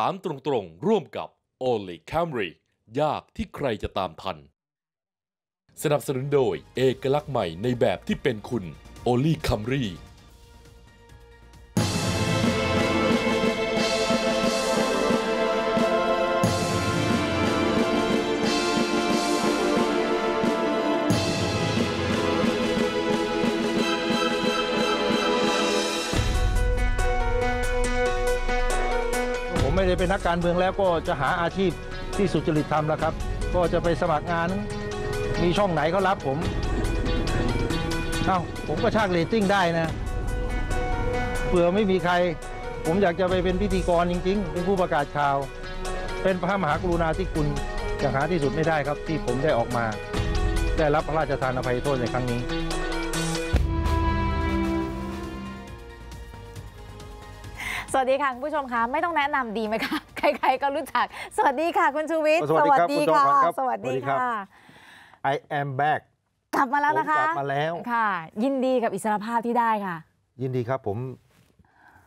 ถามตรงๆร่วมกับ o l i Camry ยากที่ใครจะตามทัน สนับสนุนโดยเอกลักษณ์ใหม่ในแบบที่เป็นคุณ o l i Camry ได้เป็นนักการเมืองแล้วก็จะหาอาชีพที่สุจริตทำแล้วครับ ก็จะไปสมัครงาน มีช่องไหนเขารับผมเอ้าผมก็ชากเรตติ้งได้นะ เผื่อไม่มีใคร ผมอยากจะไปเป็นพิธีกรจริงๆ เป็นผู้ประกาศข่าว เป็นพระมหากรุณาธิคุณอย่างหาที่สุดไม่ได้ครับ ที่ผมได้ออกมา ได้รับพระราชทานอภัยโทษในครั้งนี้สวัสดีค่ะคุณผู้ชมคะไม่ต้องแนะนำดีไหมคะใคร ๆ ก็รู้จัก สวัสดีค่ะ คุณชูวิทย์ สวัสดีค่ะสวัสดีค่ะ I am back กลับมาแล้วนะคะกลับมาแล้วค่ะ ยินดีกับอิสรภาพที่ได้ค่ะ ยินดีครับผม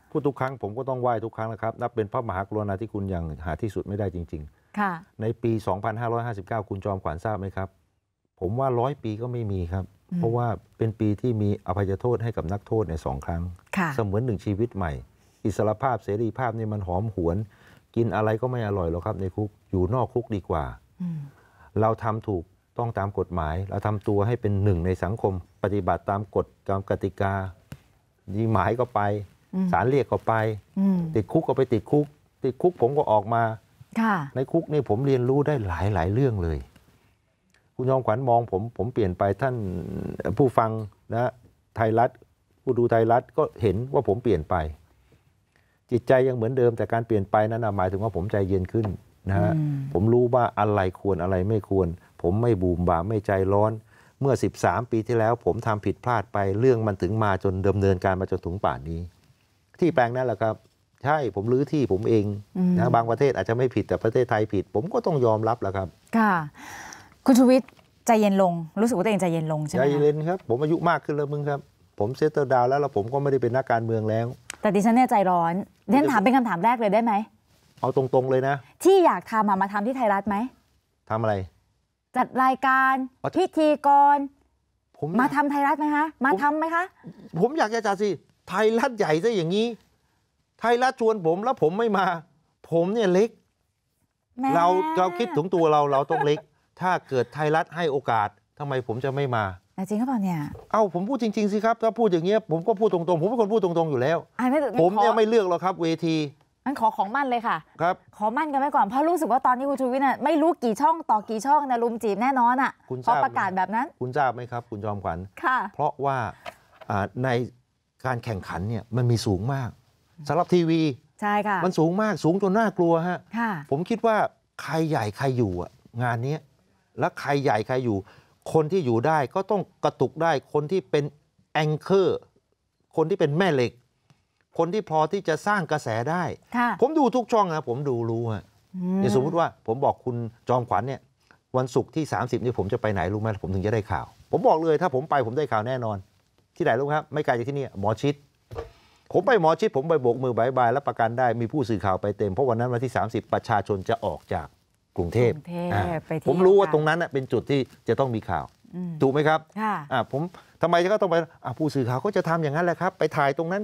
พูดทุกครั้งผมก็ต้องไหว้ทุกครั้งนะครับ นับเป็นพระมหากรุณาธิคุณอย่างหาที่สุดไม่ได้จริงๆค่ะในปี 2559 คุณจอมขวัญทราบไหมครับ ผมว่าร้อยปีก็ไม่มีครับ เพราะว่าเป็นปีที่มีอภัยโทษให้กับนักโทษในสองครั้ง เสมือนหนึ่งชีวิตใหม่อิสรภาพเสรีภาพนี่มันหอมหวน กินอะไรก็ไม่อร่อยหรอกครับในคุก อยู่นอกคุกดีกว่า เราทำถูกต้องตามกฎหมาย เราทำตัวให้เป็นหนึ่งในสังคม ปฏิบัติตามกฎตามกติกายีหมายก็ไป สารเรียกก็ไป ติดคุกก็ไปติดคุก ติดคุกผมก็ออกมา ในคุกนี่ผมเรียนรู้ได้หลายหลายเรื่องเลย คุณยองขวัญมองผมผมเปลี่ยนไปท่านผู้ฟังนะไทยรัฐผู้ดูไทยรัฐก็เห็นว่าผมเปลี่ยนไปจิตใจยังเหมือนเดิมแต่การเปลี่ยนไปนั้นหมายถึงว่าผมใจเย็นขึ้นนะฮะผมรู้ว่าอะไรควรอะไรไม่ควร ผมไม่บูมบามไม่ใจร้อนเมื่อ13ปีที่แล้ว ผมทำผิดพลาดไปเรื่องมันถึงมาจนดำเนินการมาจนถึงป่านนี้ ที่แปลงนั้นแหละครับ ใช่ผมรื้อที่ผมเองนะบางประเทศอาจจะไม่ผิดแต่ประเทศไทยผิด ผมก็ต้องยอมรับแหละครับค่ะคุณชูวิทย์ใจเย็นลง รู้สึกว่าตัวเองใจเย็นลงใช่ไหมใจเย็นครับ ผมอายุมากขึ้นแล้วมึงครับ ผมเซตเตอร์ดาวแล้วแล้วผมก็ไม่ได้เป็นนักการเมืองแล้วแต่ดิฉันเนี่ย ใจร้อนเรียนถามเป็นคำถามแรกเลยได้ไหม เอาตรงๆเลยนะ ที่อยากทำมาทำที่ไทยรัฐไหมทำอะไร จัดรายการพิธีกรผมมาทำไทยรัฐไหมคะ มาทํำไหมคะ ผมอยากจะจัดสิ ไทยรัฐใหญ่ซะอย่างนี้ ไทยรัฐชวนผมแล้วผมไม่มา ผมเนี่ยเล็กเราเราคิดถึงตัวเราเราต้องเล็ก ถ้าเกิดไทยรัฐให้โอกาสทำไมผมจะไม่มาจริงหรือเปล่าเนี่ย เอ้า ผมพูดจริงๆ สิครับถ้าพูดอย่างเงี้ยผมก็พูดตรงๆ ผมเป็นคนพูดตรงๆอยู่แล้ว ผมเนี่ยไม่เลือกหรอกครับเวทีงั้นขอของมั่นเลยค่ะ ครับ ขอมั่นกันไว้ก่อนเพราะรู้สึกว่าตอนนี้คุณชูวิทย์น่ยไม่รู้กี่ช่องต่อกี่ช่องนะลุมจีบแน่นอนอ่ะพบประกาศแบบนั้น คุณทราบไหมครับคุณจอมขวัญค่ะเพราะว่าในการแข่งขันเนี่ยมันมีสูงมากสำหรับทีวี ใช่ค่ะ มันสูงมากสูงจนน่ากลัวฮะผมคิดว่าใครใหญ่ใครอยู่งานนี้แล้วใครใหญ่ใครอยู่คนที่อยู่ได้ก็ต้องกระตุกได้คนที่เป็นแองเคอร์คนที่เป็นแม่เหล็ก คนที่พอที่จะสร้างกระแสได้ ผมดูทุกช่องนะผมดูรู้ฮะอย่าสมมติว่า ผมบอกคุณจอมขวัญเนี่ย วันศุกร์ที่ 30นี่ผมจะไปไหนรู้ไหมผมถึงจะได้ข่าว ผมบอกเลยถ้าผมไปผมได้ข่าวแน่นอน ที่ไหนรู้ครับ ไม่ไกลจากที่นี่หมอชิด ผมไปหมอชิดผมไปโบกมือบายบายแล้วประกันได้มีผู้สื่อข่าวไปเต็มเพราะวันนั้นวันที่ 30 ประชาชนจะออกจากกรุงเทพผมรู้ว่าตรงนั้นเป็นจุดที่จะต้องมีข่าว ถูกไหมครับผมทำไมจะก็ต้องไปผู้สื่อข่าวก็จะทำอย่างนั้นแหละครับ ไปถ่ายตรงนั้น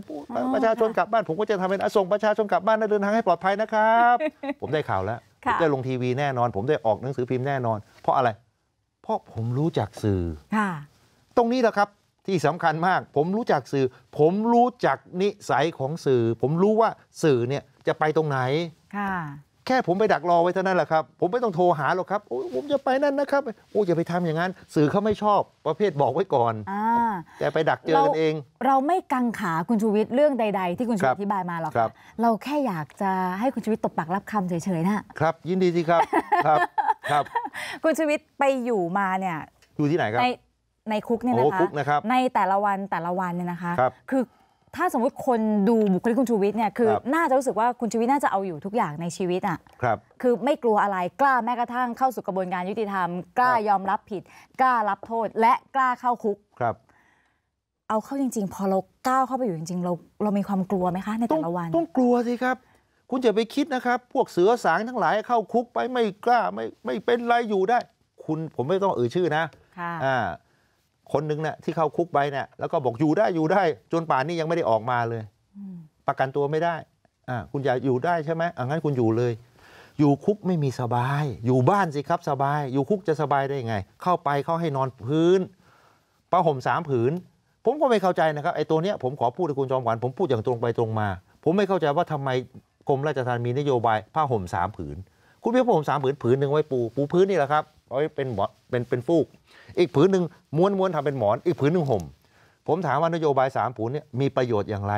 ประชาชนกลับบ้าน ผมก็จะทำเป็นส่งประชาชนกลับบ้านเดินทางให้ปลอดภัยนะครับ ผมได้ข่าวแล้วผมได้ลงทีวีแน่นอน ผมได้ออกหนังสือพิมพ์แน่นอน เพราะอะไร เพราะผมรู้จักสื่อ ตรงนี้แหละครับที่สำคัญมาก ผมรู้จักสื่อ ผมรู้จักนิสัยของสื่อ ผมรู้ว่าสื่อเนี่ยจะไปตรงไหนแค่ผมไปดักรอไว้เท่านั้นแหละครับ ผมไม่ต้องโทรหาหรอกครับผมจะไปนั่นนะครับโอ้อย่าไปทำอย่างนั้น สื่อเขาไม่ชอบประเภทบอกไว้ก่อนแต่ไปดักเจอกันเอง เราไม่กังขาคุณชูวิทย์เรื่องใด ๆ ที่คุณชูวิทย์อธิบายมาหรอกครับ เราแค่อยากจะให้คุณชูวิทย์ตบปากรับคำเฉยๆนะครับยินดีสิครับครับครับ คุณชูวิทย์ไปอยู่มาเนี่ยอยู่ที่ไหนครับในในคุกเนี่ยนะคะในแต่ละวันแต่ละวันเนี่ยนะคะคือถ้าสมมุติคนดูบุคลิกคุณชูวิทย์เนี่ยคือ น่าจะรู้สึกว่าคุณชูวิทย์น่าจะเอาอยู่ทุกอย่างในชีวิตอ่ะคือไม่กลัวอะไรกล้าแม้กระทั่งเข้าสู่กระบวนการยุติธรรม กล้ายอมรับผิดกล้ารับโทษ และกล้าเข้าคุก ครับ เอาเข้าจริง ๆ พอเราก้าวเข้าไปอยู่จริงๆเราเรามีความกลัวไหมคะในแต่ละวันต้องกลัวสิครับคุณจะไปคิดนะครับพวกเสือสางทั้งหลายเข้าคุกไปไม่กล้าไม่ไม่เป็นไรอยู่ได้ คุณผมไม่ต้องเอ่ยชื่อนะอ่าคนนึงน่ที่เข้าคุกไปเนี่ยแล้วก็บอกอยู่ได้อยู่ได้ จนป่านนี้ยังไม่ได้ออกมาเลยประกันตัวไม่ได้คุณอยากอยู่ได้ใช่ไหมงั้นคุณอยู่เลย อยู่คุกไม่มีสบาย อยู่บ้านสิครับสบาย อยู่คุกจะสบายได้ไง เข้าไปเขาให้นอนพื้นผ้าห่มสามผืน ผมก็ไม่เข้าใจนะครับไอ้ตัวเนี้ยผมขอพูดกับคุณจอมขวัญผมพูดอย่างตรงไปตรงมา ผมไม่เข้าใจว่าทำไมกรมราชธรรมมีนโยบาย ผ้าห่มสามผืนคุณเพียผ้าห่มสามผืนผืนหนึ่งไว้ปูปูพื้นนี่แหละครับเอาไว้เป็นเป็นเป็นฟูก อีกผืนหนึ่งม้วนม้วนทำเป็นหมอนอีกผืนหนึ่งห่ม ผมถามว่านโยบายสามผืนเนี่ยมีประโยชน์อย่างไร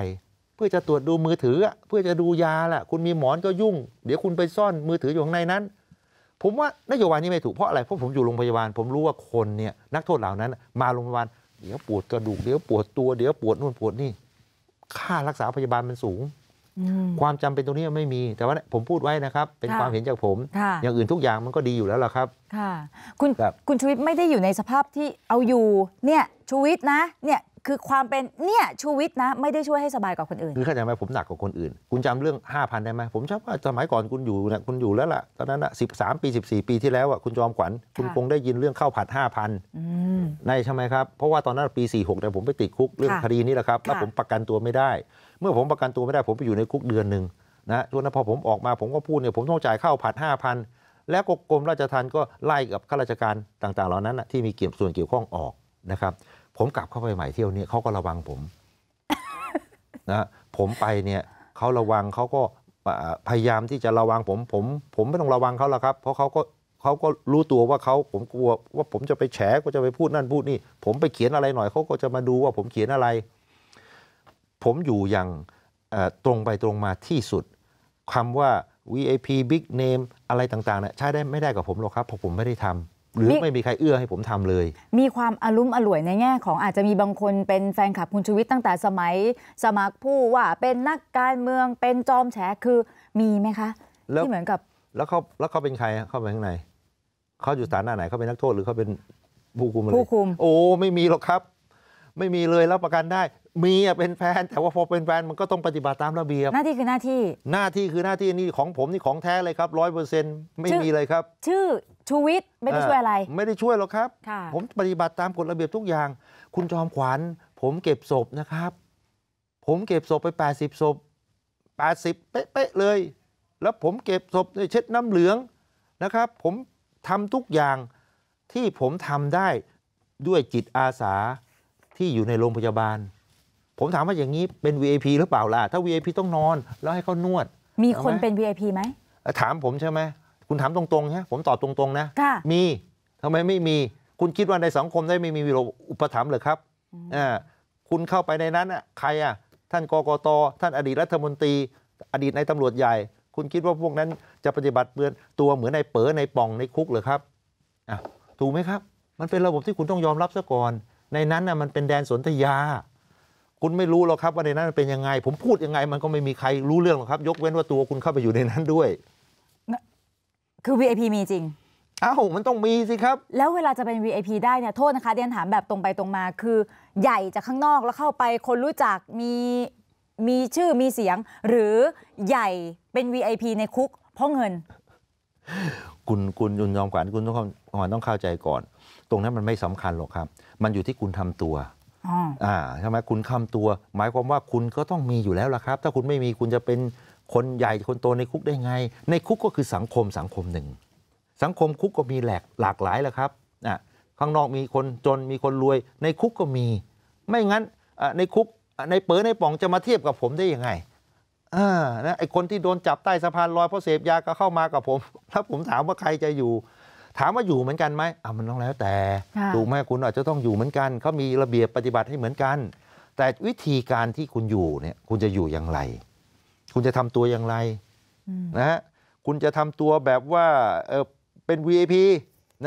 เพื่อจะตรวจดูมือถือเพื่อจะดูยาล่ะ คุณมีหมอนก็ยุ่ง เดี๋ยวคุณไปซ่อนมือถืออยู่ข้างในนั้น ผมว่านโยบายนี้ไม่ถูกเพราะอะไรเพราะผมอยู่โรงพยาบาล ผมรู้ว่าคนเนี่ยนักโทษเหล่านั้น มาโรงพยาบาลเดี๋ยวปวดกระดูกเดี๋ยวปวดตัวเดี๋ยวปวดนู่นปวดนี่ค่ารักษาพยาบาลมันสูงความจำเป็นตรงนี้ไม่มี แต่ว่าผมพูดไว้นะครับ เป็นความเห็นจากผม อย่างอื่นทุกอย่างมันก็ดีอยู่แล้วล่ะครับค่ะคุณคุณชูวิทย์ไม่ได้อยู่ในสภาพที่เอาอยู่ เนี่ยชูวิทย์นะเนี่ยคือความเป็นเนี่ยชูวิทย์นะ ไม่ได้ช่วยให้สบายกว่าคนอื่นคือเข้าใจไหมผมหนักกว่าคนอื่น คุณจำเรื่อง5,000ได้ไหมผมชอบว่าสมัยก่อนคุณอยู่เนี่ยคุณอยู่แล้วล่ะตอนนั้นอ่ะสิบสามปีสสิบี่ปีที่แล้วอ่ะคุณจอมขวัญคุณคงได้ยินเรื่องข้าวผัด 5,000ในใช่ไหมครับเพราะว่าตอนนั้นปี46เนี่ยผมไปติดคุกเรื่องคดีนี้แหละครับ แล้วผมประกันตัวไม่ได้เมื่อผมประกันตัวไม่ได้ผมไปอยู่ในคุกเดือนหนึ่งนะช่วงนั้นพอผมออกมาผมก็พูดเนี่ยผมต้องจ่ายข้าวผัดห้าพันแล้วก็กรมราชทัณฑ์ก็ไล่กับข้าราชการต่าง ๆ เหล่านั้นที่มีเกี่ยวส่วนเกี่ยวข้องออกนะครับ ผมกลับเข้าไปใหม่เที่ยวนี้เขาก็ระวังผมนะผมไปเนี่ยเขาระวังเขาก็พยายามที่จะระวังผมผม ผมไม่ต้องระวังเขาลวครับ เพราะเขาก็เขาก็รู้ตัวว่าเขาผมกลัว ว่าผมจะไปแฉก็จะไปพูดนั่นพูดนี่ผมไปเขียนอะไรหน่อยเขาก็จะมาดูว่าผมเขียนอะไรผมอยู่อย่างตรงไปตรงมาที่สุดคำาว่า VIP Big Name อะไรต่างๆน่ใช้ได้ไม่ได้กับผมหรอกครับเพราะผมไม่ได้ทำหรือไม่มีใครเอื้อให้ผมทำเลย มีความอารมณ์อร่วยในแง่ของอาจจะมีบางคนเป็นแฟนคลับคุณชูวิทย์ตั้งแต่ สมัย สมัครผู้ว่าเป็นนักการเมืองเป็นจอมแฉคือมีไหมคะ ที่เหมือนกับ แล้วเขาแล้วเขาเป็นใครเขาเป็นข้างในเขาอยู่สถานะไหน เขาเป็นนักโทษหรือเขาเป็นผู้คุมอะไรผู้คุมโอ้ไม่มีหรอกครับไม่มีเลยรับประกันได้ มีเป็นแฟนแต่ว่าพอเป็นแฟนมันก็ต้องปฏิบัติตามระเบียบหน้าที่คือหน้าที่ หน้าที่คือหน้าที่นี่ของผม นี่ของแท้เลยครับร้อยเปอร์เซ็นต์ไม่มีเลยครับชื่อชูวิทย์ไม่ได้ช่วยอะไร ไม่ได้ช่วยหรอกครับ ผมปฏิบัติตามกฎระเบียบทุกอย่าง คุณจอมขวัญผมเก็บศพนะครับ ผมเก็บศพไป 80ศพ80เป๊ะเลย แล้วผมเก็บศพเช็ดน้ำเหลืองนะครับ ผมทำทุกอย่างที่ผมทำได้ด้วยจิตอาสาที่อยู่ในโรงพยาบาล ผมถามว่าอย่างนี้เป็น VIP หรือเปล่าล่ะ ถ้า VIP ต้องนอนแล้วให้เขานวด มีคนเป็น VIP ไหมถามผมใช่ไหม คุณถามตรงๆนะผมตอบตรง ๆ นะ มีทำไมไม่มีคุณคิดว่าในสังคมได้ไม่มีวิโรอุปถัมภ์หรือครับอ่าคุณเข้าไปในนั้นอ่ะใครอ่ะ ท่านกกตท่านอดีตรัฐมนตรี อดีตในตำรวจใหญ่ คุณคิดว่าพวกนั้นจะปฏิบัติเบือนตัวเหมือนในเป๋อในป่องในคุกหรือครับอ่ะถูกไหมครับ มันเป็นระบบที่คุณต้องยอมรับซะก่อนในนั้นน่ะมันเป็นแดนสนธยา คุณไม่รู้หรอกครับว่าในนั้นมันเป็นยังไง ผมพูดยังไง มันก็ไม่มีใครรู้เรื่องหรอกครับ ยกเว้นว่าตัวคุณเข้าไปอยู่ในนั้นด้วย คือ VIP มีจริงอ้าวมันต้องมีสิครับ แล้วเวลาจะเป็น VIP ได้เนี่ยโทษนะคะเดียนถามแบบตรงไปตรงมาคือใหญ่จากข้างนอกแล้วเข้าไปคนรู้จักมี มีชื่อมีเสียง หรือใหญ่เป็น VIP ในคุก เพราะเงิน คุณคุณยุนยอมขวัญคุณต้องต้องเข้าใจก่อน ตรงนั้นมันไม่สำคัญหรอกครับมันอยู่ที่คุณทำตัว ใช่ไหม คุณทาตัว หมายความว่าคุณก็ต้องมีอยู่แล้วล่ะครับ ถ้าคุณไม่มีคุณจะเป็นคนใหญ่คนโตในคุกได้ไง ในคุกก็คือสังคมสังคมหนึ่ง สังคมคุกก็มีแหลกหลากหลายแหละครับข้างนอกมีคนจนมีคนรวย ในคุกก็มี ไม่งั้น ในคุกในเป๋ดในป่องจะมาเทียบกับผมได้ยังไงนะไอคนที่โดนจับใต้สะพานลอยเพราะเสพยาก็เข้ามากับผม ถ้าผมถามว่าใครจะอยู่ถามว่าอยู่เหมือนกันไหม อ่มันต้องแล้วแต่ถูกไหมคุณอาจจะต้องอยู่เหมือนกัน เขามีระเบียบปฏิบัติให้เหมือนกัน แต่วิธีการที่คุณอยู่เนี่ย คุณจะอยู่อย่างไร คุณจะทำตัวอย่างไรนะฮะคุณจะทำตัวแบบว่า เออ เป็น VIP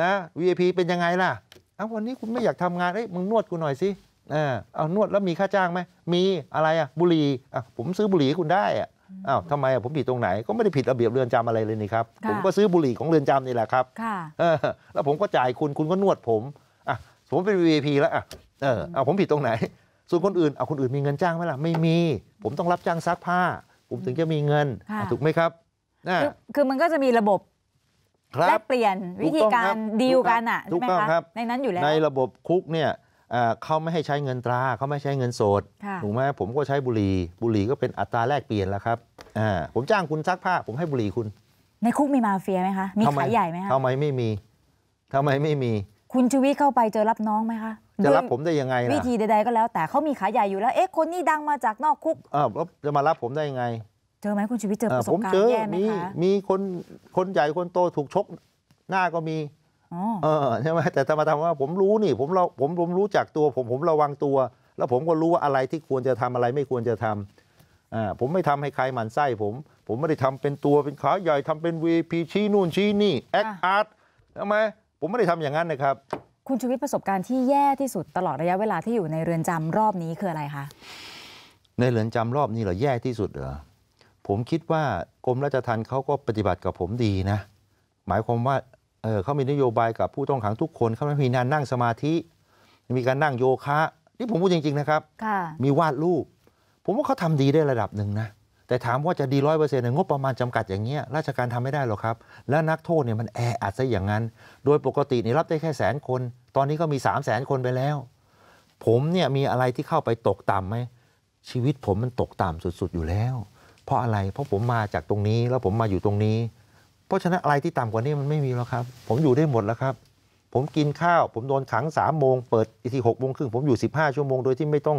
นะ VIP เป็นยังไงล่ะอ้าววันนี้คุณไม่อยากทำงาน เอ้ยมึงนวดกูหน่อยสิอเอานวดแล้วมีค่าจ้างไหม มีอะไรอ่ะบุหรี่ อ่ะผมซื้อบุหรี่คุณได้อ่ะอ้าวทำไมผมผิดตรงไหน ก็ไม่ได้ผิดระเบียบเรือนจำอะไรเลยนี่ครับผมก็ซื้อบุหรี่ของเรือนจำนี่แหละครับแล้วผมก็จ่ายคุณคุณก็นวดผม อ่ะผมเป็น v พีแล้วอ่ะเออเอาผมผิดตรงไหน ส่วนคนอื่นเอาคนอื่นมีเงินจ้างไหมล่ะ ไม่มี ผมต้องรับจ้างซักผ้า ผมถึงจะมีเงินถูกไหมครับ คือมันก็จะมีระบบแลกเปลี่ยนวิธีการดีลกันอ่ะใช่ไหมคะในนั้นอยู่แล้วในระบบคุกเนี่ยเขาไม่ให้ใช้เงินตราเขาไม่ใช้เงินสดถูกไหมผมก็ใช้บุหรี่ บุหรี่ก็เป็นอัตราแลกเปลี่ยนแล้วครับผมจ้างคุณซักผ้า ผมให้บุหรี่คุณ ในคุกมีมาเฟียไหมคะมีขายใหญ่ไหมคะทำไมไม่มีทำไมไม่มี คุณชูวิทย์เข้าไปเจอรับน้องไหมคะจะรับผมได้ยังไงล่ะวิธีใดๆก็แล้วแต่เขามีขายใหญ่อยู่แล้ว เอ๊ะคนนี้ดังมาจากนอกคุกอ้วจะมารับผมได้ยังไง เจอไหมคุณชูวิทย์เจอประสบการณ์แย่ไหมคะมีคนคนใหญ่คนโตถูกชกหน้าก็มีใช่ไหมแต่ถ้ามาทํว่าผมรู้นี่ผมเราผมผมรู้จักตัวผมผมระวังตัว แล้วผมก็รู้ว่าอะไรที่ควรจะทำอะไรไม่ควรจะทำผมไม่ทำให้ใครมันไส้ผม ผมไม่ได้ทำเป็นตัวเป็นขาใหญ่ทำเป็นวีพีชี้นู่นชี้นี่แอคอาร์ตใช่ไหมผมไม่ได้ทำอย่างนั้นนะครับ คุณชูวิทย์ประสบการณ์ที่แย่ที่สุดตลอดระยะเวลาที่อยู่ในเรือนจำรอบนี้คืออะไรคะในเรือนจำรอบนี้เหรอแย่ที่สุดเหรอผมคิดว่ากรมราชทัณฑ์เขาก็ปฏิบัติกับผมดีนะหมายความว่าเขามีนโยบายกับผู้ต้องขังทุกคน เขามีการนั่งสมาธิ มีการนั่งโยคะ นี่ผมพูดจริง ๆ นะครับ มีวาดรูป ผมว่าเขาทำดีได้ระดับหนึ่งนะ แต่ถามว่าจะดีร้อยเปอร์เซ็นต์งบประมาณจำกัดอย่างเงี้ย ราชการทำไม่ได้หรอกครับ แล้วนักโทษเนี่ยมันแออัดซะอย่างนั้น โดยปกตินี่รับได้แค่แสนคน ตอนนี้ก็มี3ามแสนคนไปแล้ว ผมเนี่ยมีอะไรที่เข้าไปตกต่ำไหมชีวิตผมมันตกต่ำสุดๆอยู่แล้ว เพราะอะไรเพราะผมมาจากตรงนี้แล้วผมมาอยู่ตรงนี้เพราะฉะนั้น อะไรที่ต่ำกว่านี้มันไม่มีแล้วครับ ผมอยู่ได้หมดแล้วครับ ผมกินข้าว ผมโดนขังสามโมงเปิดอีกทีหกโมงครึ่งผมอยู่สิบห้าชั่วโมง โดยที่ไม่ต้อง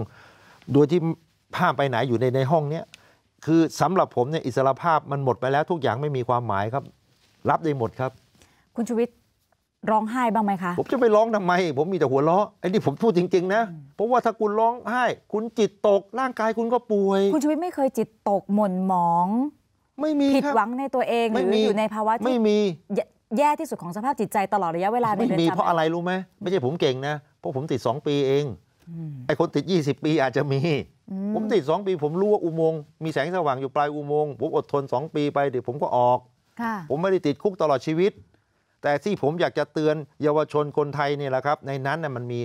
โดยที่ผ้าไปไหนอยู่ในในห้องเนี้ยคือสำหรับผมเนี่ยอิสรภาพมันหมดไปแล้วทุกอย่างไม่มีความหมายครับ รับได้หมดครับ คุณชูวิทย์ร้องไห้บ้างไหมคะผมจะไปร้องทำไมผมมีแต่หัวเราะไอ้นี่ผมพูดจริงๆ นะเพราะว่าถ้าคุณร้องไห้ คุณจิตตกร่างกายคุณก็ป่วย คุณชูวิทย์ไม่เคยจิตตกหม่นหมองไม่มีผิดหวังในตัวเอง หรืออยู่ในภาวะที่แย่ที่สุดของสภาพจิตใจตลอดระยะเวลาเไม่มีเพราะอะไรรู้ไหม ไม่ใช่ผมเก่งนะ เพราะผมติด 2 ปีเองไอ้คนติด 20 ปีอาจจะมี ผมติด 2 ปีผมรู้ว่าอุโมงค์มีแสงสว่างอยู่ปลายอุโมงค์ผมอดทน 2 ปีไปเดี๋ยวผมก็ออก ผมไม่ได้ติดคุกตลอดชีวิต แต่ที่ผมอยากจะเตือนเยาวชนคนไทยเนี่ยแหละครับ ในนั้นน่ยมันมี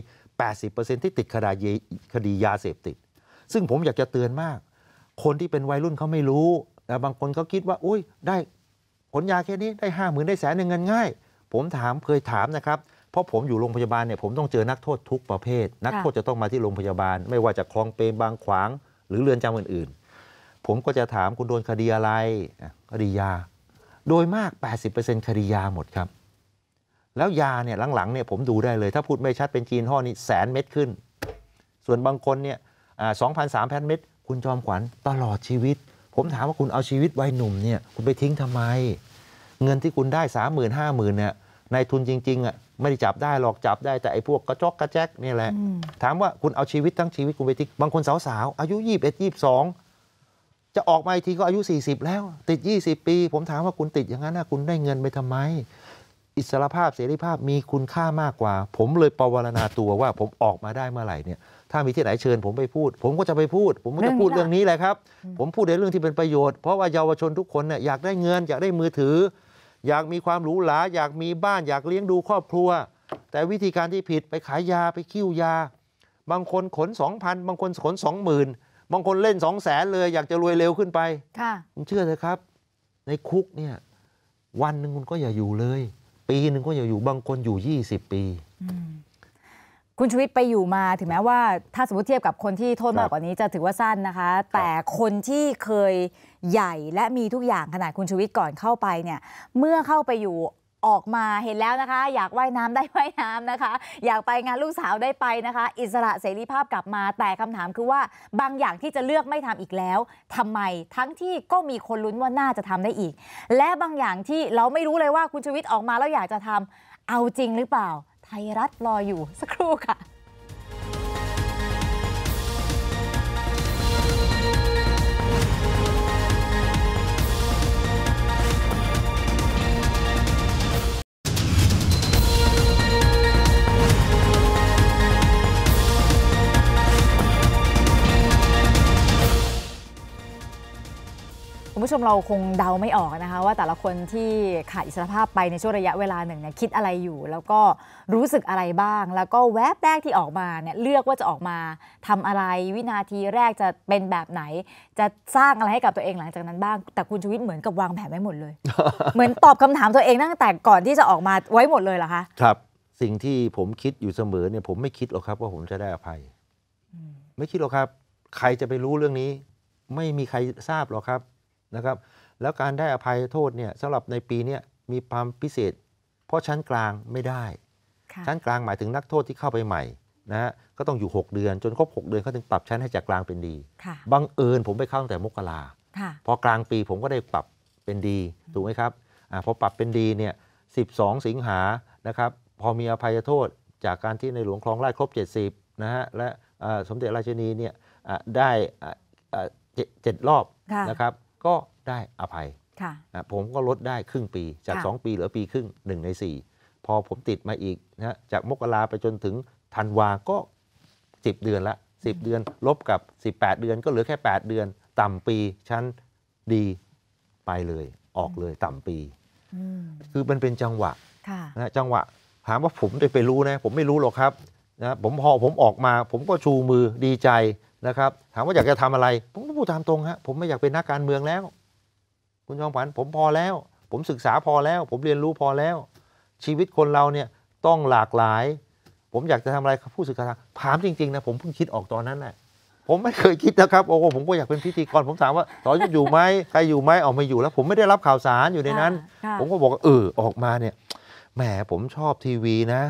80%ที่ติดคดีคดียาเสพติดซึ่งผมอยากจะเตือนมาก คนที่เป็นวัยรุ่นเขาไม่รู้แต่บางคนก็คิดว่าอุ้ยได้ผลยาแค่นี้ได้ห้าหมื่นได้แสนหนึ่งเงินง่ายผมถามเคยถามนะครับ เพราะผมอยู่โรงพยาบาลเนี่ยผมต้องเจอนักโทษทุกประเภท นักโทษจะต้องมาที่โรงพยาบาลไม่ว่าจะคลองเปรมบางขวางหรือเรือนจำอื่นๆ ผมก็จะถามคุณโดนคดีอะไร คดียา โดยมาก 80%คดียาหมดครับ แล้วยาเนี่ยหลังๆเนี่ยผมดูได้เลย ถ้าพูดไม่ชัดเป็นจีนห่อนี่แสนเม็ดขึ้น ส่วนบางคนเนี่ยสองพันสามพันเม็ด คุณจอมขวัญตลอดชีวิตผมถามว่าคุณเอาชีวิตวัยหนุ่มเนี่ยคุณไปทิ้งทำไม เงินที่คุณได้สามหมื่นห้าหมื่นเนี่ยในทุนจริงๆอ่ะไม่ได้จับได้หรอกจับได้แต่ไอ้พวกกระจอกกระแจกนี่แหละถามว่าคุณเอาชีวิตทั้งชีวิตคุณไปทิ้งบางคนสาวๆอายุยี่สิบเอ็ดยี่สิบสองจะออกมาอีกที ก็อายุสสี่ิบแล้ว ติดยี่สิบปี ผมถามว่าคุณติดอย่างนั้นนะคุณได้เงินไปทำไม อิสรภาพเสรีภาพมีคุณค่ามากกว่า ผมเลยปรวารณาตัวว่าผมออกมาได้เมื่อไหร่เนี่ยถ้ามีที่ไหนเชิญผมไปพูด ผมก็จะไปพูด ผมก็จะพูดเรื่องนี้แหละครับ ผมพูดในเรื่องที่เป็นประโยชน์เพราะว่าเยาวชนทุกคนเนี่ยอยากได้เงินอยากได้มือถือ อยากมีความหรูหราอยากมีบ้าน อยากเลี้ยงดูครอบครัว แต่วิธีการที่ผิดไปขายยาไปคิ้วยา บางคนขนสองพันบางคนขนสองหมื่นบางคนเล่นสองแสนเลย อยากจะรวยเร็วขึ้นไปคุณเชื่อเลยครับ ในคุกเนี่ยวันหนึ่งคุณก็อย่าอยู่เลย ปีหนึ่งก็อย่าอยู่บางคนอยู่ 20 ปีคุณชุวิตไปอยู่มา ถึงแม้ว่า ถ้าสมมติเทียบกับคนที่โทษมากกว่านี้จะถือว่าสั้นนะคะ แต่คนที่เคยใหญ่และมีทุกอย่างขนาดคุณชุวิตก่อนเข้าไปเนี่ยเมื่อเข้าไปอยู่ออกมาเห็นแล้วนะคะ อยากว่ายน้ำได้ว่ายน้ำนะคะ อยากไปงานลูกสาวได้ไปนะคะ อิสระเสรีภาพกลับมา แต่คำถามคือว่าบางอย่างที่จะเลือกไม่ทำอีกแล้ว ทำไมทั้งที่ก็มีคนลุ้นว่าน่าจะทำได้อีก และบางอย่างที่เราไม่รู้เลยว่าคุณชวิตออกมาแล้วอยากจะทำเอาจริงหรือเปล่าไทยรัฐรออยู่สักครู่ค่ะคุณผู้ชมเราคงเดาไม่ออกนะคะ ว่าแต่ละคนที่ขาดอิสรภาพไปในช่วงระยะเวลาหนึ่งเนี่ยคิดอะไรอยู่ แล้วก็รู้สึกอะไรบ้าง แล้วก็แวบแรกที่ออกมาเนี่ย เลือกว่าจะออกมา ทำอะไรวินาทีแรกจะเป็นแบบไหน จะสร้างอะไรให้กับตัวเองหลังจากนั้นบ้าง แต่คุณชูวิทย์เหมือนกับวางแผนไว้หมดเลยเหมือนตอบคำถามตัวเองตั้งแต่ก่อนที่จะออกมาไว้หมดเลยเหรอคะครับ สิ่งที่ผมคิดอยู่เสมอเนี่ย ผมไม่คิดหรอกครับว่าผมจะได้อภัยไม่คิดหรอกครับ ใครจะไปรู้เรื่องนี้ ไม่มีใครทราบหรอกครับนะครับแล้วการได้อภัยโทษเนี่ยสำหรับในปีนี้มีความพิเศษ เพราะชั้นกลางไม่ได้ชั้นกลางหมายถึงนักโทษที่เข้าไปใหม่นะฮะก็ต้องอยู่ 6 เดือน จนครบ 6 เดือนเขาถึงปรับชั้นให้จากกลางเป็นดีบังเอิญผมไปเข้าตั้งแต่มกราพอกลางปีผมก็ได้ปรับเป็นดีถูกไหมครับอพอปรับเป็นดีเนี่ย12 สิงหานะครับ พอมีอภัยโทษจากการที่ในหลวงคลองไร่ครบ 70นะฮะและสมเด็จราชินีเนี่ยได้เจ็ดรอบนะครับก็ได้อภัยนะผมก็ลดได้ครึ่งปีจาก 2 ปี เหลือปีครึ่ง1 ใน 4 พอผมติดมาอีกนะจากมกราไปจนถึงธันวาก็ 10 เดือนละ 10 เดือน ลบกับ 18 เดือน ก็เหลือแค่ 8 เดือน ต่ำปี ชั้นดีไปเลย ออกเลยต่ำปี คือมันเป็นจังหวะนะจังหวะ ถามว่าผมจะไปรู้นะผมไม่รู้หรอกครับนะผมพอผมออกมา ผมก็ชูมือดีใจนะครับถามว่าอยากจะทำอะไร ผมก็พูดตามตรงฮะ ผมไม่อยากเป็นนักการเมืองแล้ว คุณจอมขวัญผมพอแล้ว ผมศึกษาพอแล้ว ผมเรียนรู้พอแล้ว ชีวิตคนเราเนี่ยต้องหลากหลาย ผมอยากจะทำอะไรผู้สื่อข่าวถามจริงๆ นะผมเพิ่งคิดออกตอนนั้นแหละผมไม่เคยคิดนะครับ โอ้โหผมก็อยากเป็นพิธีกรผมถามว่าสอยุทธอยู่ไหมใครอยู่ไหมออกมาอยู่แล้ว ผมไม่ได้รับข่าวสารอยู่ในนั้น ผมก็บอกเออออกมาเนี่ยแหมผมชอบทีวีนะ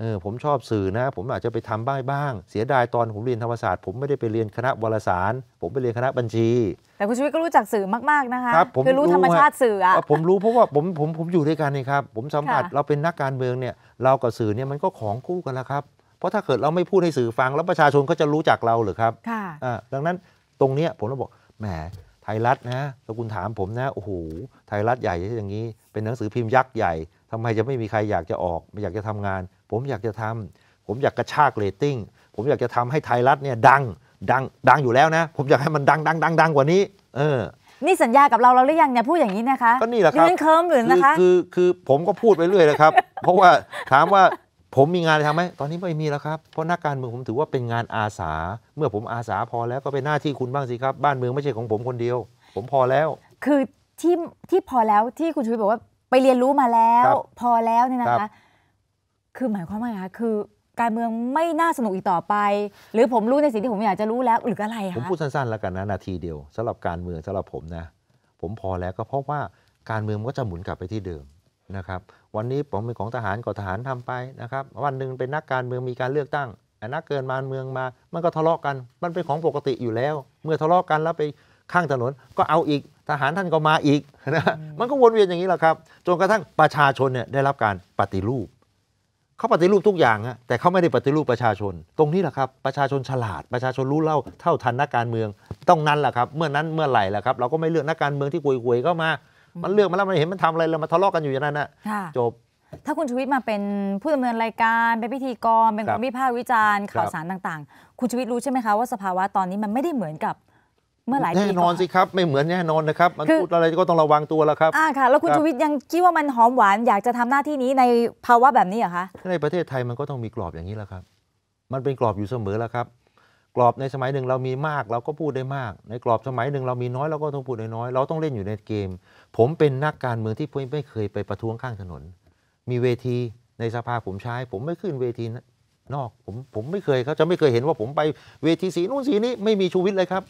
เออผมชอบสื่อนะผมอาจจะไปทำบ้างบ้าง เสียดายตอนผมเรียนธรรมศาสตร์ ผมไม่ได้ไปเรียนคณะวารสารผมไปเรียนคณะบัญชีแต่คุณชีวิตก็รู้จักสื่อมากๆนะคะครับผมรู้ธรรมชาติสื่ออะผมรู้เพราะว่าผมผมผมอยู่ด้วยกันนี่ครับ ผมสัมผัสเราเป็นนักการเมืองเนี่ยเรากับสื่อเนี่ยมันก็ของคู่กันแล้วครับเพราะถ้าเกิดเราไม่พูดให้สื่อฟัง แล้วประชาชนก็จะรู้จักเราหรือครับค่ะดังนั้นตรงเนี้ยผมก็บอกแหมไทยรัฐนะถ้าคุณถามผมนะโอ้โหไทยรัฐใหญ่อย่างนี้ เป็นหนังสือพิมพ์ยักษ์ใหญ่ ทำไมจะไม่มีใครอยากจะออก ไม่อยากจะทำงานผมอยากจะทำ ผมอยากกระชากเรตติ้ง ผมอยากจะทำให้ไทยรัฐเนี่ยดัง ดัง ดังอยู่แล้วนะ ผมอยากให้มันดังดัง ดัง ดัง กว่านี้ เออ นี่สัญญา กับเราเราหรือยังเนี่ยพูดอย่างนี้นะคะ ก็นี่แหละครับเรื่องเคิร์มหรือนะคะคือคือผมก็พูดไปเรื่อยนะครับ เพราะว่าถามว่าผมมีงานทำไหม ตอนนี้ไม่มีแล้วครับ เพราะนักการเมืองผมถือว่าเป็นงานอาสา เมื่อผมอาสาพอแล้วก็เป็นหน้าที่คุณบ้างสิครับ บ้านเมืองไม่ใช่ของผมคนเดียว ผมพอแล้ว คือที่ที่พอแล้วที่คุณชูวิทย์บอกว่าไปเรียนรู้มาแล้ว พอแล้วเนี่ยนะคะคือ หมายความว่าไงคะคือ การเมืองไม่น่าสนุกอีกต่อไป หรือผมรู้ในสิ่งที่ผมอยากจะรู้แล้ว หรืออะไรคะผมพูดสั้นๆ แล้วกันนะ นาทีเดียวสำหรับการเมืองสำหรับผมนะ ผมพอแล้วก็เพราะว่าการเมืองก็จะหมุนกลับไปที่เดิมนะครับ วันนี้ผมเป็นของทหารก็ทหารทำไปนะครับ วันหนึ่งเป็นนักการเมืองมีการเลือกตั้งอนักเกินมาเมืองมา มันก็ทะเลาะกัน มันเป็นของปกติอยู่แล้ว เมื่อทะเลาะกันแล้วไปข้างถนน ก็เอาอีก ทหารท่านก็มาอีกนะ มันก็วนเวียนอย่างนี้แหละครับ จนกระทั่งประชาชนเนี่ยได้รับการปฏิรูปเขาปฏิรูปทุกอย่างฮะแต่เขาไม่ได้ปฏิรูปประชาชนตรงนี้แหละครับประชาชนฉลาดประชาชนรู้เล่าเท่าทันนักการเมืองต้องนั้นแหละครับ เมื่อนั้นเมื่อไหร่แหละครับ เราก็ไม่เลือกนักการเมืองที่คุยๆเข้ามามันเลือกมาแล้วมันเห็นมันทำอะไรแล้วมาทะเลาะกันอยู่อย่างนั้นนะจบ ถ้าคุณชูวิทย์มาเป็นผู้ดำเนินรายการเป็นพิธีกรเป็นคนวิพากษ์วิจารณ์ ข่าวสารต่าง ๆ คุณชูวิทย์รู้ใช่ไหมคะว่าสภาวะตอนนี้มันไม่ได้เหมือนกับเมื่อหลายปีแน่นอนสิครับไม่เหมือนแน่นอนนะครับ มันพูดอะไรก็ต้องระวังตัวแล้วครับอ่าค่ะ แล้วคุณชูวิทย์ยังคิดว่ามันหอมหวาน อยากจะทำหน้าที่นี้ในภาวะแบบนี้เหรอคะในประเทศไทยมันก็ต้องมีกรอบอย่างนี้แหละครับ มันเป็นกรอบอยู่เสมอแล้วครับ กรอบในสมัยหนึ่งเรามีมาก เราก็พูดได้มาก ในกรอบสมัยหนึ่งเรามีน้อยเราก็ต้องพูดได้น้อยเราต้องเล่นอยู่ในเกม ผมเป็นนักการเมืองที่ไม่เคยไปประท้วงข้างถนน มีเวทีในสภาผมใช้ ผมไม่ขึ้นเวทีนอกผมผมไม่เคยเขาจะไม่เคยเห็นว่าผมไปเวทีสีนู่นสีนี้ไม่มีชูวิทย์เลยครับ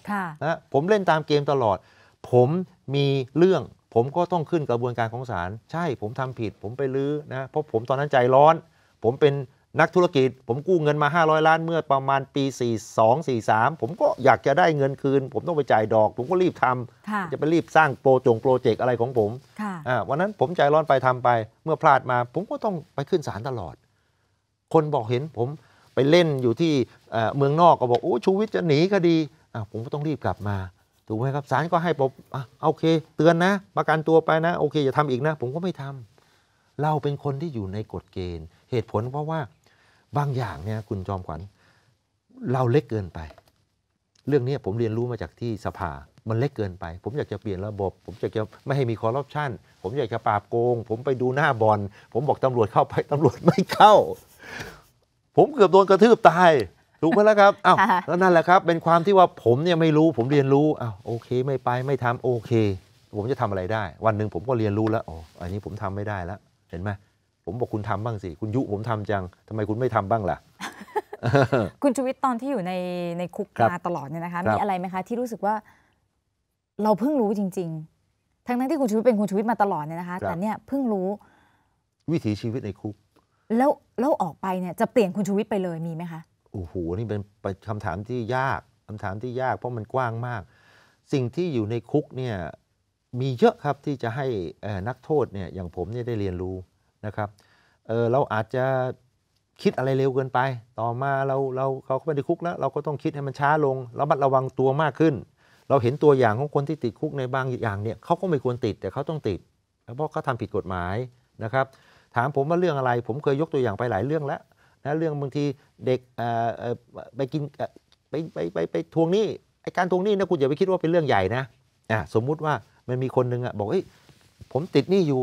นะผมเล่นตามเกมตลอด ผมมีเรื่อง ผมก็ต้องขึ้นกระบวนการของศาลใช่ ผมทำผิด ผมไปลื้อนะเพราะผมตอนนั้นใจร้อน ผมเป็นนักธุรกิจ ผมกู้เงินมา 500ล้านเมื่อประมาณปี42 43 ผมก็อยากจะได้เงินคืน ผมต้องไปจ่ายดอก ผมก็รีบทำจะไปรีบสร้างโปรจงโปรเจกต์อะไรของผมวันนั้นผมใจร้อนไปทำไปเมื่อพลาดมา ผมก็ต้องไปขึ้นศาลตลอดคนบอกเห็นผมไปเล่นอยู่ที่เมืองนอกก็บอกโอ้ชูวิทย์จะหนีคดี ผมก็ต้องรีบกลับมา ถูกไหมครับศาลก็ให้ผมอ่ะโอเค เตือนนะ ประกันตัวไปนะ โอเคอย่าทำอีกนะ ผมก็ไม่ทำ เราเป็นคนที่อยู่ในกฎเกณฑ์ เหตุผลเพราะว่า บางอย่างเนี่ยคุณจอมขวัญเราเล็กเกินไป เรื่องนี้ผมเรียนรู้มาจากที่สภา มันเล็กเกินไป ผมอยากจะเปลี่ยนระบบ ผมอยากจะไม่ให้มีคอร์รัปชันผมอยากจะปราบโกง ผมไปดูหน้าบอลผมบอกตำรวจเข้าไปตำรวจไม่เข้าผมเกือบโดนกระทืบตาย ถูกไหมล่ะครับอ้าวแล้วนั่นแหละครับเป็นความที่ว่าผมเนี่ยไม่รู้ ผมเรียนรู้อ้าวโอเค ไม่ไปไม่ทำโอเค ผมจะทำอะไรได้ วันหนึ่งผมก็เรียนรู้แล้วอ๋ออันนี้ผมทำไม่ได้แล้ว เห็นไหมผมบอกคุณทำบ้างสิคุณยุผมทำจัง ทำไมคุณไม่ทำบ้างล่ะ คุณชูวิทย์ตอนที่อยู่ในในคุกมาตลอดเนี่ยนะคะ มีอะไรไหมคะที่รู้สึกว่า เราเพิ่งรู้จริง ๆ ทั้งนั้นที่คุณชูวิทย์เป็นคุณชูวิทย์มาตลอดเนี่ยนะคะแต่เนี่ยเพิ่งรู้วิถีชีวิตในคุกแล้วแล้วออกไปเนี่ยจะเปลี่ยนคุณชูวิทย์ไปเลยมีไหมคะโอ้โหนี่เป็นคำถามที่ยากคำถามที่ยากเพราะมันกว้างมาก สิ่งที่อยู่ในคุกเนี่ย มีเยอะครับที่จะให้นักโทษเนี่ยอย่างผมเนี่ยได้เรียนรู้นะครับเเราอาจจะคิดอะไรเร็วเกินไป ต่อมาเราเราเขาเข้าไปในคุกแล้วเราก็ต้องคิดให้มันช้าลงรามัดระวังตัวมากขึ้น เราเห็นตัวอย่างของคนที่ติดคุกในบางอย่างเนี่ยเขาก็ไม่ควรติดแต่เขาต้องติด เพราะเขาทาผิดกฎหมายนะครับถามผมว่าเรื่องอะไร ผมเคยยกตัวอย่างไปหลายเรื่องแล้วนะเรื่องบางทีเด็กไปกินไป ไป ไปไปทวงหนี้ไอการทวงหนี้นะคุณอย่าไปคิดว่าเป็นเรื่องใหญ่นะอ่าสมมุติว่ามันมีคนหนึ่งอ่ะบอกเฮ้ยผมติดหนี้อยู่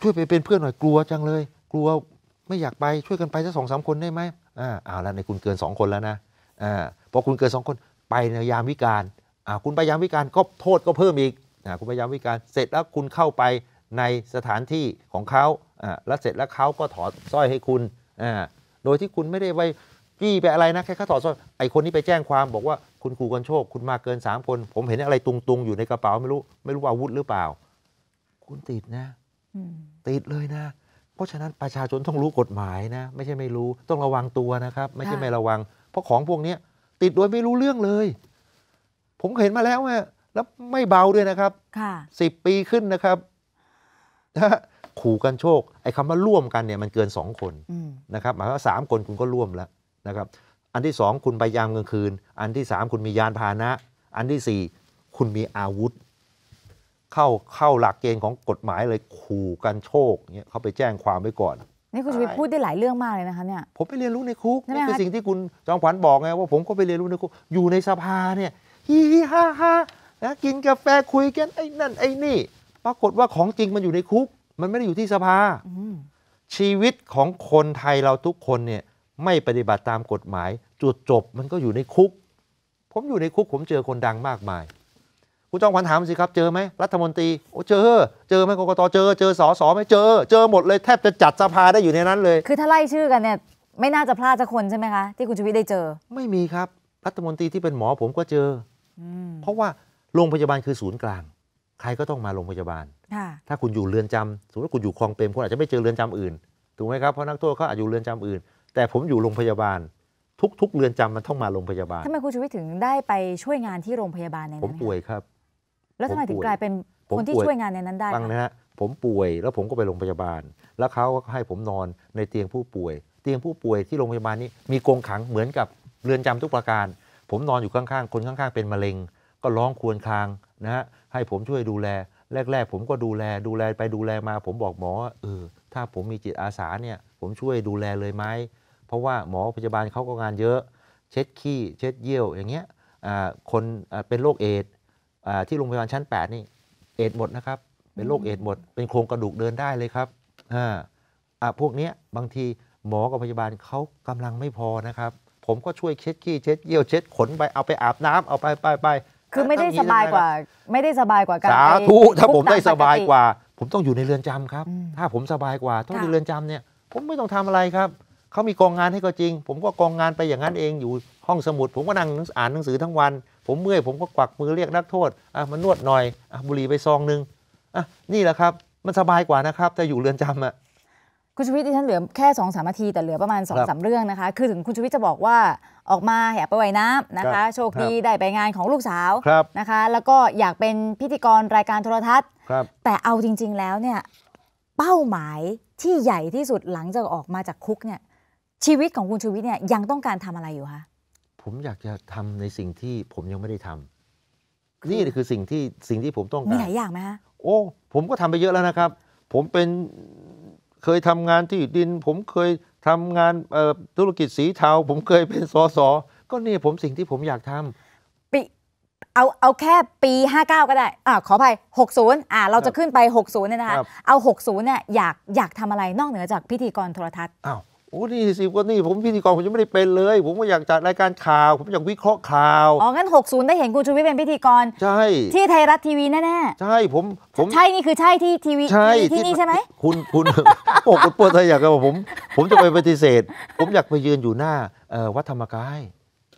ช่วยไปเป็นเพื่อนหน่อยกลัวจังเลย กลัวไม่อยากไปช่วยกันไปสักสองสามคนได้ไหมอ่าเอาละในคุณเกินสองคนแล้วนะอ่าพอคุณเกินสองคนไปในยามวิการอ่า คุณไปยามวิการก็โทษก็เพิ่มอีกอ่าคุณไปยามวิการเสร็จแล้วคุณเข้าไปในสถานที่ของเขาแล้วเสร็จแล้วเขาก็ถอดสร้อยให้คุณโดยที่คุณไม่ได้ไปกี้ไปอะไรนะแค่เขาถอดสร้อยไอคนนี้ไปแจ้งความ บอกว่าคุณครูกันโชค คุณมาเกิน3คน ผมเห็นอะไรตุง ๆอยู่ในกระเป๋า ไม่รู้ไม่รู้อาวุธหรือเปล่า คุณติดนะติดเลยนะ เพราะฉะนั้นประชาชนต้องรู้กฎหมายนะ ไม่ใช่ไม่รู้ต้องระวังตัวนะครับ ไม่ใช่ไม่ระวัง เพราะของพวกนี้ติดโดยไม่รู้เรื่องเลย ผมเห็นมาแล้วแม่แล้วไม่เบาด้วยนะครับสิบปีขึ้นนะครับถ้าขู่กันโชค ไอ้คำว่าร่วมกันเนี่ยมันเกิน2คนนะครับ หมายว่าสามคนคุณก็ร่วมแล้วนะครับ อันที่สองคุณพยายามกลางคืน อันที่สามคุณมียานพาหนะ อันที่สี่คุณมีอาวุธ เข้าเข้าหลักเกณฑ์ของกฎหมายเลยขู่กันโชคเนี่ยเขาไปแจ้งความไว้ก่อน นี่คุณชูวิ์พูดได้หลายเรื่องมากเลยนะคะเนี่ย ผมไปเรียนรู้ในคุกนี่คือสิ่งที่คุณจอมขวัญบอกไงว่าผมก็ไปเรียนรู้ในคุกอยู่ในสภาเนี่ยฮิฮิฮ่าฮ่านะกินกาแฟคุยกันไอ้นั่นไอ้นี่ปรากฏว่าของจริงมันอยู่ในคุก มันไม่ได้อยู่ที่สภาชีวิตของคนไทยเราทุกคนเนี่ยไม่ปฏิบัติตามกฎหมาย จุดจบมันก็อยู่ในคุก ผมอยู่ในคุกผมเจอคนดังมากมาย คุณจองขวัญถามสิครับเจอไหมรัฐมนตรีโอ้ เจอ เจอไหมกรกต เจอ เจอสอสอไหมเจอ เจอหมดเลยแทบจะจัดสภาได้อยู่ในนั้นเลย คือถ้าไล่ชื่อกันเนี่ย ไม่น่าจะพลาดสักคนใช่ไหมคะที่คุณชูวิทย์ได้เจอ ไม่มีครับ รัฐมนตรีที่เป็นหมอผมก็เจอเพราะว่าโรงพยาบาลคือศูนย์กลางใครก็ต้องมาโรงพยาบาล ถ้าคุณอยู่เรือนจำสมมติว่าคุณอยู่คลองเปรมคุณอาจจะไม่เจอเรือนจำอื่น ถูกไหมครับ เพราะนักโทษเขาอาจอยู่เรือนจำอื่น แต่ผมอยู่โรงพยาบาล ทุกๆเรือนจำมันต้องมาโรงพยาบาลทำไมคุณชูวิทย์ถึงได้ไปช่วยงานที่โรงพยาบาลในนั้นผมป่วยครับ แล้วทำไมถึงกลายเป็นคนที่ช่วยงานในนั้นได้ ฟังนะฮะ ผมป่วย แล้วผมก็ไปโรงพยาบาล แล้วเขาก็ให้ผมนอนในเตียงผู้ป่วย เตียงผู้ป่วยที่โรงพยาบาลนี้ มีกรงขังเหมือนกับเรือนจำทุกประการ ผมนอนอยู่ข้างๆคนข้างๆ เป็นมะเร็ง ก็ร้องครวญครางนะฮะให้ผมช่วยดูแลแรกๆผมก็ดูแลดูแลไปดูแลมา ผมบอกหมอว่าเออถ้าผมมีจิตอาสาเนี่ยผมช่วยดูแลเลยไหม เพราะว่าหมอพยาบาลเขาก็งานเยอะเช็ดขี้ เช็ดเยี่ยว อย่างเงี้ยคนเป็นโรคเอดที่โรงพยาบาลชั้น8นี่เอดหมดนะครับเป็นโรคเอดหมด เป็นโครงกระดูกเดินได้เลยครับอ่าพวกเนี้ยบางทีหมอกับพยาบาลเขากำลังไม่พอนะครับผมก็ช่วยเช็ดขี้เช็ดเยี่ยวเช็ดขนไปเอาไปอาบน้ำเอาไปไปไปคือ ไม่ได้สบายกว่า ไม่ได้สบายกว่าการสาธุถ้าผมได้สบายกว่า ผมต้องอยู่ในเรือนจำครับ ถ้าผมสบายกว่า ต้องอยู่เรือนจำเนี่ย ผมไม่ต้องทำอะไรครับเขามีกองงานให้ก็จริงผมก็กองงานไปอย่างนั้นเองอยู่ห้องสมุดผมก็นั่งอ่านหนังสือทั้งวัน ผมเมื่อยผมก็กวักมือเรียกนักโทษอ่ะมันนวดหน่อยอ่ะบุหรี่ไปซองนึงอ่ะนี่แหละครับ มันสบายกว่านะครับแต่อยู่เรือนจำอ่ะคุณชุวิตที่ฉันเหลือแค่สองสามนาทีแต่เหลือประมาณสองสาเรื่องนะคะคือถึงคุณชุวิตจะบอกว่าออกมาแย่ไปไว้น้ำนะคะ โชคดีได้ไปงานของลูกสาวนะคะ แล้วก็อยากเป็นพิธีกรรายการโทรทัศน์แต่เอาจริง ๆ แล้วเนี่ยเป้าหมายที่ใหญ่ที่สุดหลังจากออกมาจากคุกเนี่ย ชีวิตของคุณชูวิทย์เนี่ยยังต้องการทำอะไรอยู่คะผมอยากจะทำในสิ่งที่ผมยังไม่ได้ทำนี่คือสิ่งที่สิ่งที่ผมต้องการมีหลายอย่างไหมฮะโอ้ผมก็ทำไปเยอะแล้วนะครับ ผมเป็นเคยทำงานที่ดินผมเคยทำงานธุรกิจสีเทา ผมเคยเป็นสสก็นี่ผมสิ่งที่ผมอยากทำปีเอาเอาแค่ปี 59 ก็ได้ อ่าขออภัย60อ่าเราจะขึ้นไป 60เนี่ยนะคะเอา 60เนี่ยอยากอยากทำอะไรนอกเหนือจากพิธีกรโทรทัศน์อ้าวโอ้นี่สิบกานี่ผมพิธีกรผมยังไม่ได้เป็นเลย ผมก็อยากจัดรายการข่าว ผมอยากวิเคราะห์ข่าว อ๋อ งั้น 60 ได้เห็นคุณชูวิทย์เป็นพิธีกรใช่ ที่ไทยรัฐทีวีแน่ๆใช่ผมผมใช่ นี่คือใช่ที่ทีวีใช่ที่นี่ใช่ไหมคุณคุณโอ้คุณปวดใจอยากกับผม ผมจะไปปฏิเสธ ผมอยากไปยืนอยู่หน้าวัดธรรมกาย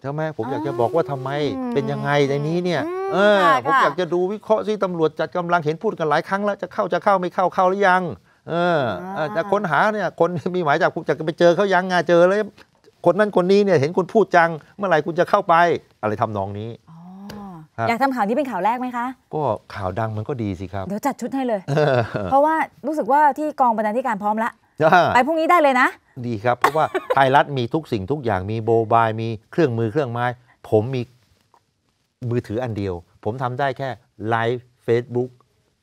ใช่ไหมผมอยากจะบอกว่าทำไมเป็นยังไงในนี้เนี่ยเออผมอยากจะดูวิเคราะห์ซิตำรวจจัดกำลังเห็นพูดกันหลายครั้งแล้วจะเข้าจะเข้าไม่เข้าเข้าหรือยังเออจะค้นหาเนี่ยคนมีหมายจากจะไปเจอเขายังไงเจอเลย คนนั้นคนนี้เนี่ยเห็นคุณพูดจัง เมื่อไหร่คุณจะเข้าไปอะไรทำนองนี้อยากทำข่าวนี้เป็นข่าวแรกไหมคะก็ข่าวดังมันก็ดีสิครับเดี๋ยวจัดชุดให้เลย เพราะว่ารู้สึกว่าที่กองบรรณาธิการพร้อมละไปพรุ่งนี้ได้เลยนะ ดีครับเพราะว่าไทยรัฐมีทุกสิ่งทุกอย่างมีโบบาย มีเครื่องมือเครื่องไม้ ผมมีมือถืออันเดียว ผมทำได้แค่ไลฟ์เฟซบุ๊ก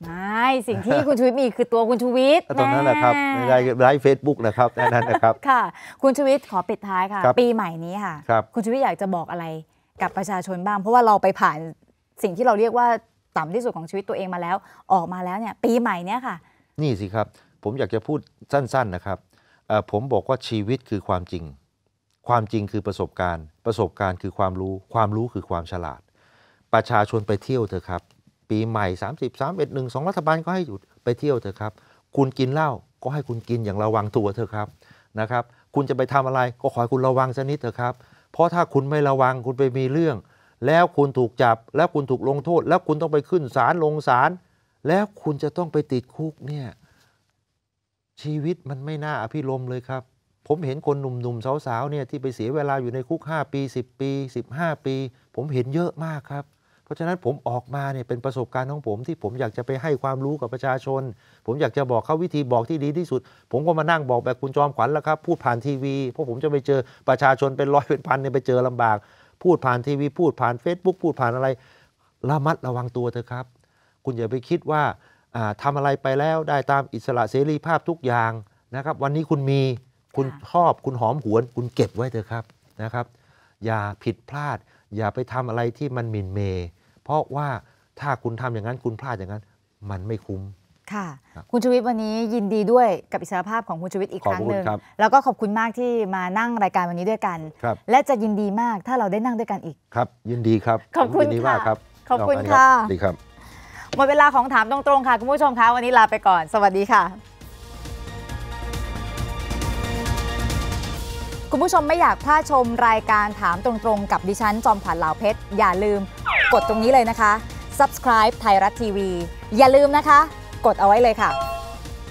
ไม่สิ่งที่คุณชูวิทย์มีคือตัวคุณชูวิทย์ตอนนั้นละครับในไลฟ์เฟซบุ๊กนะครับนั่นนะครับค่ะคุณชูวิทย์ขอปิดท้ายค่ะปีใหม่นี้ค่ะคคุณชูวิทย์อยากจะบอกอะไรกับประชาชนบ้าง เพราะว่าเราไปผ่านสิ่งที่เราเรียกว่าต่ำที่สุดของชีวิตตัวเองมาแล้ว ออกมาแล้วเนี่ย ปีใหม่เนี้ยค่ะ นี่สิครับ ผมอยากจะพูดสั้นๆนะครับผมบอกว่าชีวิตคือความจริง ความจริงคือประสบการณ์ ประสบการณ์คือความรู้ ความรู้คือความฉลาด ประชาชนไปเที่ยวเถอะครับปีใหม่30 31 1 2รัฐบาลก็ให้หยุดไปเที่ยวเถอะครับ คุณกินเหล้าก็ให้คุณกินอย่างระวังตัวเถอะครับนะครับ คุณจะไปทำอะไรก็ขอให้คุณระวังสักนิดเถอะครับ เพราะถ้าคุณไม่ระวังคุณไปมีเรื่อง แล้วคุณถูกจับแล้วคุณถูกลงโทษ แล้วคุณต้องไปขึ้นศาลลงศาลแล้วคุณจะต้องไปติดคุกเนี่ยชีวิตมันไม่น่าอภิรมเลยครับ ผมเห็นคนหนุ่มๆสาวๆเนี่ยที่ไปเสียเวลาอยู่ในคุก 5 ปี 10 ปี 15 ปี ผมเห็นเยอะมากครับเพราะฉะนั้นผมออกมาเนี่ยเป็นประสบการณ์ของผมที่ผมอยากจะไปให้ความรู้กับประชาชน ผมอยากจะบอกเขาวิธีบอกที่ดีที่สุด ผมก็มานั่งบอกแบบคุณจอมขวัญแล้วครับพูดผ่านทีวี เพราะผมจะไปเจอประชาชนเป็นร้อยเป็นพันเนี่ยไปเจอลำบากพูดผ่านทีวี พูดผ่าน Facebook พูดผ่านอะไรระมัดระวังตัวเถอะครับ คุณอย่าไปคิดว่าทำอะไรไปแล้วได้ตามอิสระเสรีภาพทุกอย่างนะครับ วันนี้คุณมีคุณชอบคุณหอมหวนคุณเก็บไว้เถอะครับนะครับ อย่าผิดพลาดอย่าไปทำอะไรที่มันมินเม เพราะว่าถ้าคุณทำอย่างนั้นคุณพลาดอย่างนั้นมันไม่คุ้ม ค่ะ คุณชูวิทย์วันนี้ยินดีด้วยกับอิสรภาพของคุณชูวิทย์อีกครั้งหนึ่ง แล้วก็ขอบคุณมากที่มานั่งรายการวันนี้ด้วยกัน และจะยินดีมากถ้าเราได้นั่งด้วยกันอีกครับ ยินดีครับขอบคุณค่ะขอบคุณค่ะดีครับหมดเวลาของถามตรงๆค่ะ คุณผู้ชมคะวันนี้ลาไปก่อน สวัสดีค่ะุณผู้ชมไม่อยากพลาดชมรายการถามตรงๆกับดิฉันจอมขวัญเหลาเพชร อย่าลืมกดตรงนี้เลยนะคะ subscribe ไทยรัฐทีวีอย่าลืมนะคะ กดเอาไว้เลยค่ะ